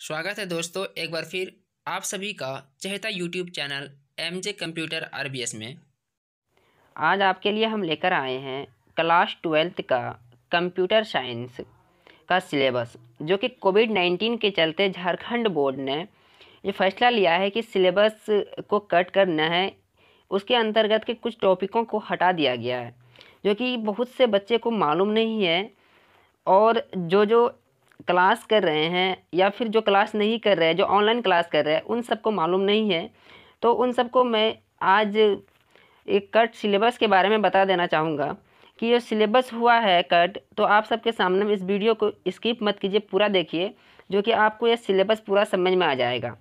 स्वागत है दोस्तों एक बार फिर आप सभी का चहता YouTube channel M J computer R में आज आपके लिए हम लेकर आए हैं क्लास ट्वेल्थ का कंप्यूटर साइंस का सिलेबस जो कि कोविड नाइन्टीन के चलते झारखंड बोर्ड ने ये फैसला लिया है कि सिलेबस को कट करना है उसके अंतर्गत के कुछ टॉपिकों को हटा दिया गया है जो कि बहुत से बच्चे को मालूम नहीं है और जो जो क्लास कर रहे हैं या फिर जो क्लास नहीं कर रहे हैं जो ऑनलाइन क्लास कर रहे हैं उन सबको मालूम नहीं है तो उन सबको मैं आज एक कट सिलेबस के बारे में बता देना चाहूँगा कि ये सिलेबस हुआ है कट तो आप सबके सामने इस वीडियो को स्किप मत कीजिए पूरा देखिए जो कि आपको यह सिलेबस पूरा समझ में आ जाएगा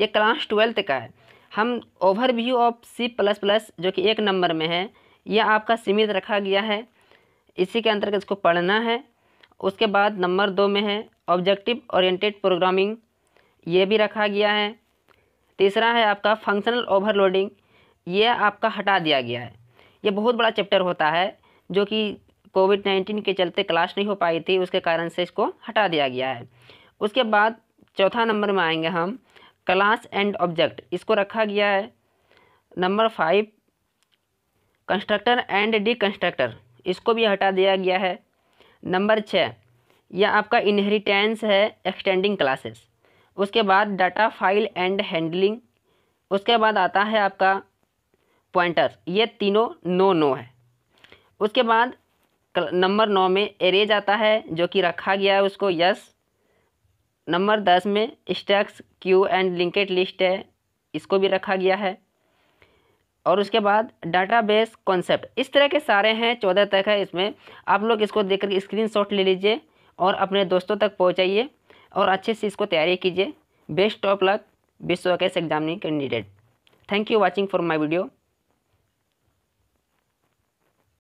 ये क्लास ट्वेल्थ का है हम overview of C plus plus जो कि एक नंबर में है यह आपका सीमित रखा गया है इसी के अंतर्गत इसको पढ़ना है उसके बाद नंबर दो में है ऑब्जेक्टिव ओरिएंटेड प्रोग्रामिंग ये भी रखा गया है तीसरा है आपका फंक्शनल ओवरलोडिंग ये आपका हटा दिया गया है ये बहुत बड़ा चैप्टर होता है जो कि कोविड नाइन्टीन के चलते क्लास नहीं हो पाई थी उसके कारण से इसको हटा दिया गया है उसके बाद चौथा नंबर में आएंगे हम क्लास एंड ऑब्जेक्ट इसको रखा गया है number five constructor and destructor इसको भी हटा दिया गया है नंबर छः यह आपका इनहेरिटेंस है एक्सटेंडिंग क्लासेस उसके बाद डाटा फाइल एंड हैंडलिंग उसके बाद आता है आपका पॉइंटर ये तीनों नो नो है उसके बाद नंबर नौ में एरेज आता है जो कि रखा गया है उसको यस नंबर दस में stacks queue and linked list है इसको भी रखा गया है और उसके बाद डाटाबेस कॉन्सेप्ट इस तरह के सारे हैं चौदह तक है इसमें आप लोग इसको देख कर स्क्रीनशॉट ले लीजिए और अपने दोस्तों तक पहुँचाइए और अच्छे से इसको तैयारी कीजिए बेस्ट ऑफ लक विश्व कैस examining candidate thank you watching for my video